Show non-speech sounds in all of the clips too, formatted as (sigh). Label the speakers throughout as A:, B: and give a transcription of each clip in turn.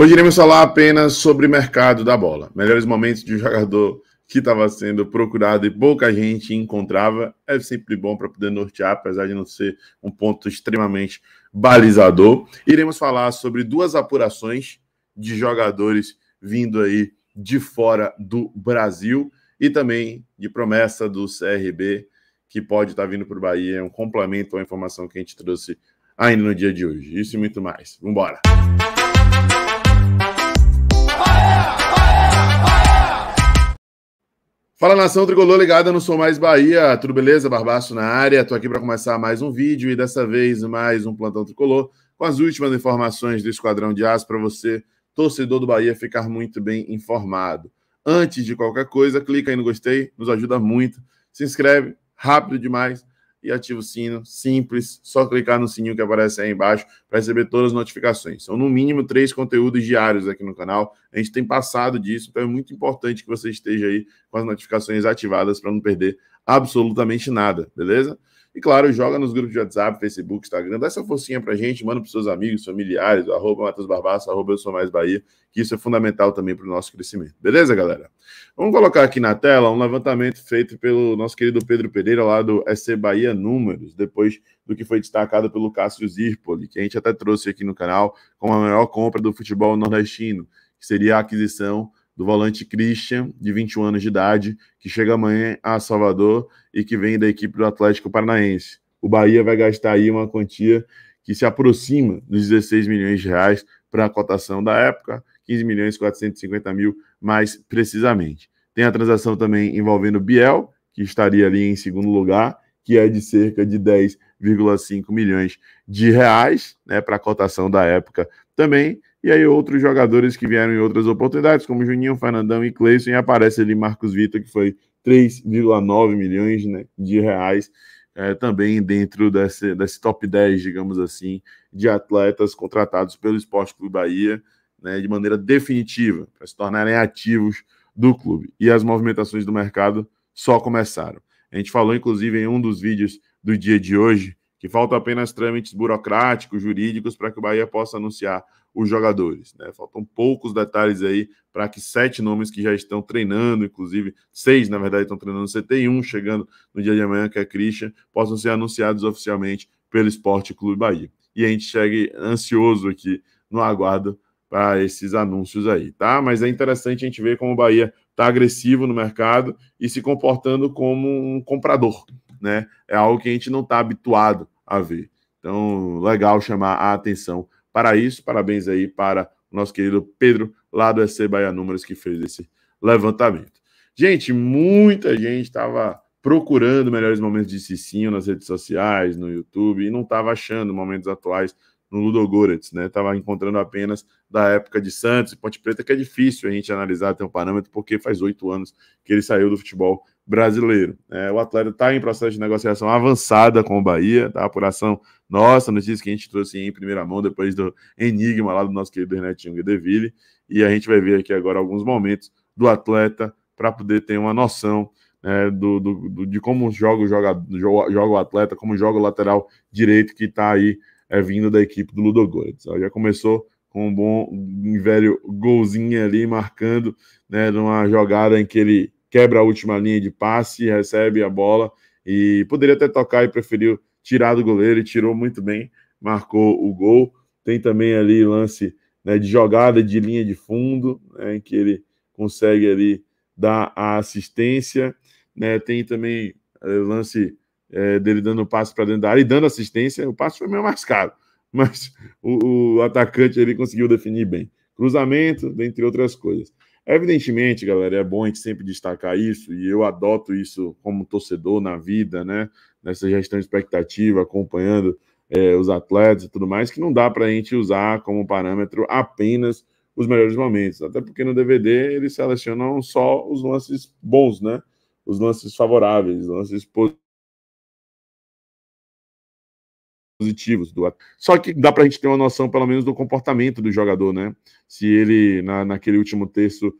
A: Hoje iremos falar apenas sobre mercado da bola. Melhores momentos de um jogador que estava sendo procurado e pouca gente encontrava. É sempre bom para poder nortear, apesar de não ser um ponto extremamente balizador. Iremos falar sobre duas apurações de jogadores vindo aí de fora do Brasil e também de promessa do CRB que pode estar tá vindo para o Bahia. É um complemento à informação que a gente trouxe ainda no dia de hoje. Isso e muito mais. Vamos embora! Fala nação tricolor ligada no Sou Mais Bahia, tudo beleza? Barbaço na área, tô aqui para começar mais um vídeo e dessa vez mais um plantão tricolor com as últimas informações do Esquadrão de Aço para você, torcedor do Bahia, ficar muito bem informado. Antes de qualquer coisa, clica aí no gostei, nos ajuda muito, se inscreve, rápido demais, e ativa o sino. Simples, só clicar no sininho que aparece aí embaixo para receber todas as notificações. São no mínimo três conteúdos diários aqui no canal. A gente tem passado disso, então é muito importante que você esteja aí com as notificações ativadas para não perder absolutamente nada, beleza? E claro, joga nos grupos de WhatsApp, Facebook, Instagram. Dá essa forcinha pra gente, manda pros seus amigos, familiares, arroba Matheus Barbaça, arroba Eu Sou Mais Bahia, que isso é fundamental também para o nosso crescimento. Beleza, galera? Vamos colocar aqui na tela um levantamento feito pelo nosso querido Pedro Pereira, lá do SC Bahia Números, depois do que foi destacado pelo Cássio Zirpoli, que a gente até trouxe aqui no canal, com a maior compra do futebol nordestino, que seria a aquisição do volante Christian, de 21 anos de idade, que chega amanhã a Salvador e que vem da equipe do Atlético Paranaense. O Bahia vai gastar aí uma quantia que se aproxima dos 16 milhões de reais para a cotação da época, 15 milhões e 450 mil mais precisamente. Tem a transação também envolvendo Biel, que estaria ali em segundo lugar, que é de cerca de 10,5 milhões de reais, né, para a cotação da época também. E aí outros jogadores que vieram em outras oportunidades, como Juninho, Fernandão e Cleison, e aparece ali Marcos Vitor, que foi 3,9 milhões né, de reais, é, também dentro desse, desse top 10, digamos assim, de atletas contratados pelo Esporte Clube Bahia, né, de maneira definitiva, para se tornarem ativos do clube. E as movimentações do mercado só começaram. A gente falou, inclusive, em um dos vídeos do dia de hoje, que faltam apenas trâmites burocráticos, jurídicos, para que o Bahia possa anunciar os jogadores. Né? Faltam poucos detalhes aí para que sete nomes que já estão treinando, inclusive seis, na verdade, estão treinando no CT um chegando no dia de amanhã, que é Christian, possam ser anunciados oficialmente pelo Esporte Clube Bahia. E a gente chega ansioso aqui no aguardo para esses anúncios aí, tá? Mas é interessante a gente ver como o Bahia está agressivo no mercado e se comportando como um comprador, né? É algo que a gente não está habituado a ver. Então, legal chamar a atenção para isso. Parabéns aí para o nosso querido Pedro, lá do EC Bahia Números, que fez esse levantamento. Gente, muita gente estava procurando melhores momentos de Cicinho nas redes sociais, no YouTube, e não estava achando momentos atuais no Ludogorets, né? Estava encontrando apenas da época de Santos e Ponte Preta, que é difícil a gente analisar, ter um parâmetro, porque faz oito anos que ele saiu do futebol brasileiro. É, o atleta está em processo de negociação avançada com o Bahia, tá? Apuração nossa, notícia que a gente trouxe em primeira mão depois do enigma lá do nosso querido Renatinho Guedeville. E a gente vai ver aqui agora alguns momentos do atleta para poder ter uma noção é, do, do, do, de como joga, joga, joga, o atleta, como joga o lateral direito que está aí é, vindo da equipe do Ludogorets. Já começou com um bom um velho golzinho ali, marcando né, numa jogada em que ele quebra a última linha de passe, recebe a bola e poderia até tocar e preferiu tirar do goleiro e tirou muito bem, marcou o gol. Tem também ali lance né, de jogada de linha de fundo, né, em que ele consegue ali dar a assistência. Né, tem também eh, lance é, dele dando passe para dentro da área e dando assistência. O passe foi meio mais caro, (laughs) mas o, o atacante ele conseguiu definir bem. Cruzamento, dentre outras coisas. Evidentemente, galera, é bom a gente sempre destacar isso, e eu adoto isso como torcedor na vida, né? Nessa gestão de expectativa, acompanhando é, os atletas e tudo mais, que não dá para a gente usar como parâmetro apenas os melhores momentos, até porque no DVD eles selecionam só os lances bons, né? Os lances favoráveis, os lances positivos positivos. Do... Só que dá para a gente ter uma noção, pelo menos, do comportamento do jogador, né? Se ele, na, naquele último terço,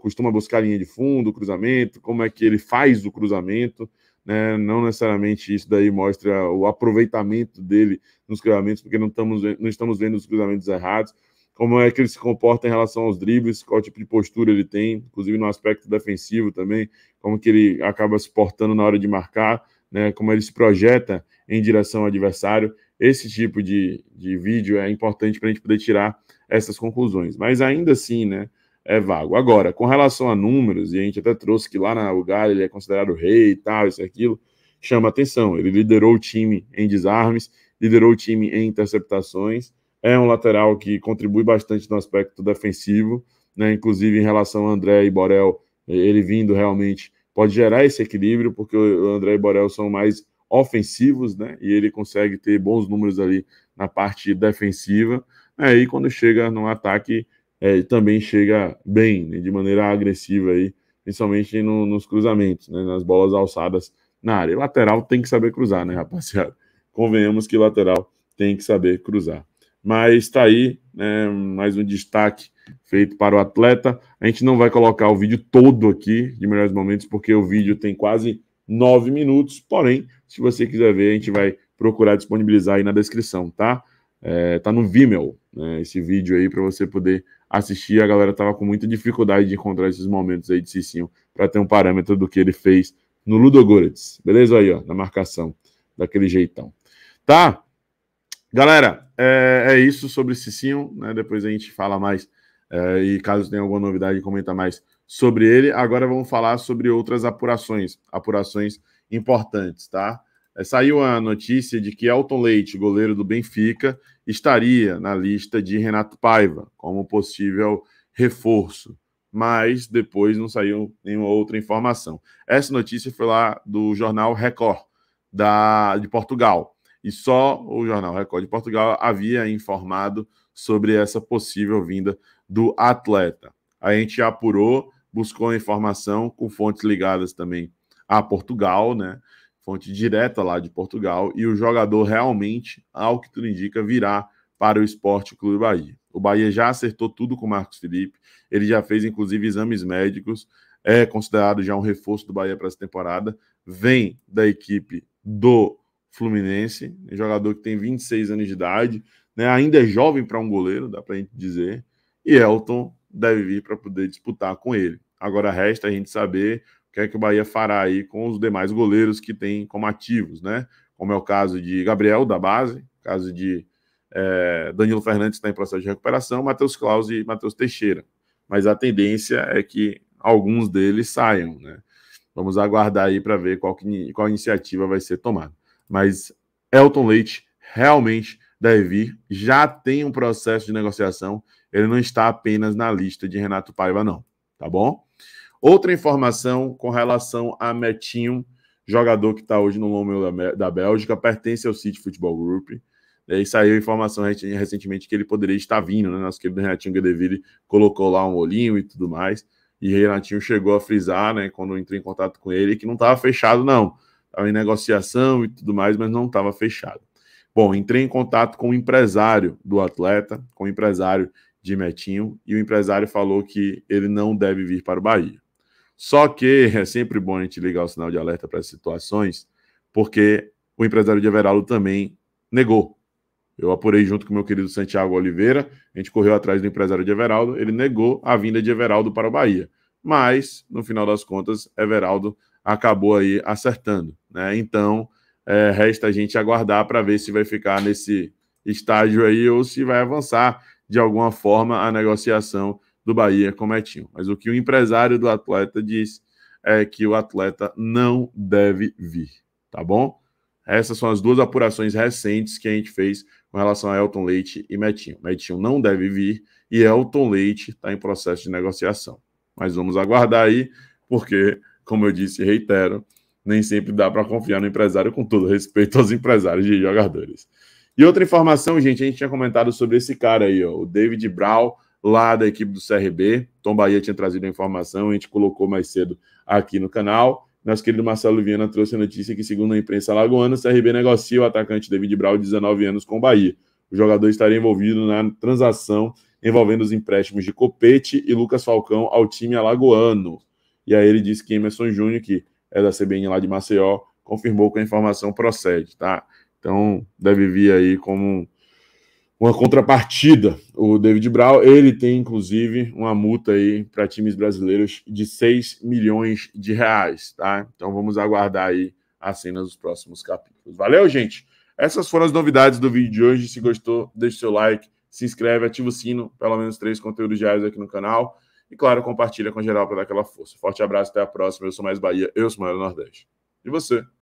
A: costuma buscar linha de fundo, cruzamento, como é que ele faz o cruzamento, né? Não necessariamente isso daí mostra o aproveitamento dele nos cruzamentos, porque não estamos, não estamos vendo os cruzamentos errados. Como é que ele se comporta em relação aos dribles, qual tipo de postura ele tem, inclusive no aspecto defensivo também, como que ele acaba se portando na hora de marcar né, como ele se projeta em direção ao adversário. Esse tipo de, de vídeo é importante para a gente poder tirar essas conclusões. Mas ainda assim, né, é vago. Agora, com relação a números, e a gente até trouxe que lá na Ugar ele é considerado rei e tal, isso e aquilo, chama atenção. Ele liderou o time em desarmes, liderou o time em interceptações, é um lateral que contribui bastante no aspecto defensivo, né, inclusive em relação a André e Borel, ele vindo realmente pode gerar esse equilíbrio, porque o André e o Borel são mais ofensivos, né? E ele consegue ter bons números ali na parte defensiva. Aí, é, quando chega no ataque, é, também chega bem, né? de maneira agressiva aí, principalmente no, nos cruzamentos, né? nas bolas alçadas na área. Lateral tem que saber cruzar, né, rapaziada? (laughs) Convenhamos que lateral tem que saber cruzar. Mas tá aí né, mais um destaque feito para o atleta. A gente não vai colocar o vídeo todo aqui de melhores momentos, porque o vídeo tem quase nove minutos. Porém, se você quiser ver, a gente vai procurar disponibilizar aí na descrição, tá? É, tá no Vimeo, né, esse vídeo aí para você poder assistir. A galera tava com muita dificuldade de encontrar esses momentos aí de Cicinho para ter um parâmetro do que ele fez no Ludogorets. Beleza aí, ó, na marcação, daquele jeitão. Tá? Galera, é, é isso sobre Cicinho, né? Depois a gente fala mais é, e caso tenha alguma novidade, comenta mais sobre ele. Agora vamos falar sobre outras apurações, apurações importantes, tá? É, saiu a notícia de que Elton Leite, goleiro do Benfica, estaria na lista de Renato Paiva como possível reforço, mas depois não saiu nenhuma outra informação. Essa notícia foi lá do jornal Record da, de Portugal e só o jornal Record de Portugal havia informado sobre essa possível vinda do atleta. A gente apurou, buscou a informação com fontes ligadas também a Portugal, né? Fonte direta lá de Portugal, e o jogador realmente, ao que tudo indica, virá para o Esporte Clube Bahia. O Bahia já acertou tudo com o Marcos Felipe, ele já fez inclusive exames médicos, é considerado já um reforço do Bahia para essa temporada, vem da equipe do Fluminense, jogador que tem 26 anos de idade, né? ainda é jovem para um goleiro, dá para a gente dizer, e Elton deve vir para poder disputar com ele. Agora resta a gente saber o que é que o Bahia fará aí com os demais goleiros que tem como ativos, né? Como é o caso de Gabriel, da base, caso de é, Danilo Fernandes, que está em processo de recuperação, Matheus Claus e Matheus Teixeira. Mas a tendência é que alguns deles saiam, né? Vamos aguardar aí para ver qual, que, qual iniciativa vai ser tomada mas Elton Leite realmente deve vir, já tem um processo de negociação, ele não está apenas na lista de Renato Paiva, não, tá bom? Outra informação com relação a Metinho, jogador que está hoje no Lomel da Bélgica, pertence ao City Football Group, e saiu informação recentemente que ele poderia estar vindo, né? Nosso querido Renatinho Gadeville colocou lá um olhinho e tudo mais. E Renatinho chegou a frisar, né? Quando eu entrei em contato com ele, que não estava fechado, não em negociação e tudo mais, mas não estava fechado. Bom, entrei em contato com o empresário do atleta, com o empresário de Metinho, e o empresário falou que ele não deve vir para o Bahia. Só que (laughs) é sempre bom a gente ligar o sinal de alerta para as situações, porque o empresário de Everaldo também negou. Eu apurei junto com meu querido Santiago Oliveira, a gente correu atrás do empresário de Everaldo, ele negou a vinda de Everaldo para o Bahia. Mas, no final das contas, Everaldo acabou aí acertando. Né? Então, é, resta a gente aguardar para ver se vai ficar nesse estágio aí ou se vai avançar de alguma forma a negociação do Bahia com o Metinho. Mas o que o empresário do atleta diz é que o atleta não deve vir, tá bom? Essas são as duas apurações recentes que a gente fez com relação a Elton Leite e Metinho. Metinho não deve vir e Elton Leite está em processo de negociação. Mas vamos aguardar aí, porque, como eu disse e reitero, nem sempre dá para confiar no empresário, com todo respeito aos empresários de jogadores. E outra informação, gente, a gente tinha comentado sobre esse cara aí, ó, o David Brau, lá da equipe do CRB. Tom Bahia tinha trazido a informação, a gente colocou mais cedo aqui no canal. Nosso querido Marcelo Viana trouxe a notícia que, segundo a imprensa lagoana, o CRB negocia o atacante David Brau, de 19 anos, com o Bahia. O jogador estaria envolvido na transação envolvendo os empréstimos de Copete e Lucas Falcão ao time alagoano. E aí ele disse que Emerson Júnior, que é da CBN lá de Maceió, confirmou que a informação procede, tá? Então, deve vir aí como uma contrapartida o David Brown. Ele tem, inclusive, uma multa aí para times brasileiros de 6 milhões de reais, tá? Então, vamos aguardar aí a cena dos próximos capítulos. Valeu, gente! Essas foram as novidades do vídeo de hoje. Se gostou, deixe seu like, se inscreve, ativa o sino, pelo menos três conteúdos diários aqui no canal. E claro, compartilha com geral para dar aquela força. Forte abraço, até a próxima. Eu sou mais Bahia, eu sou mais Nordeste. E você?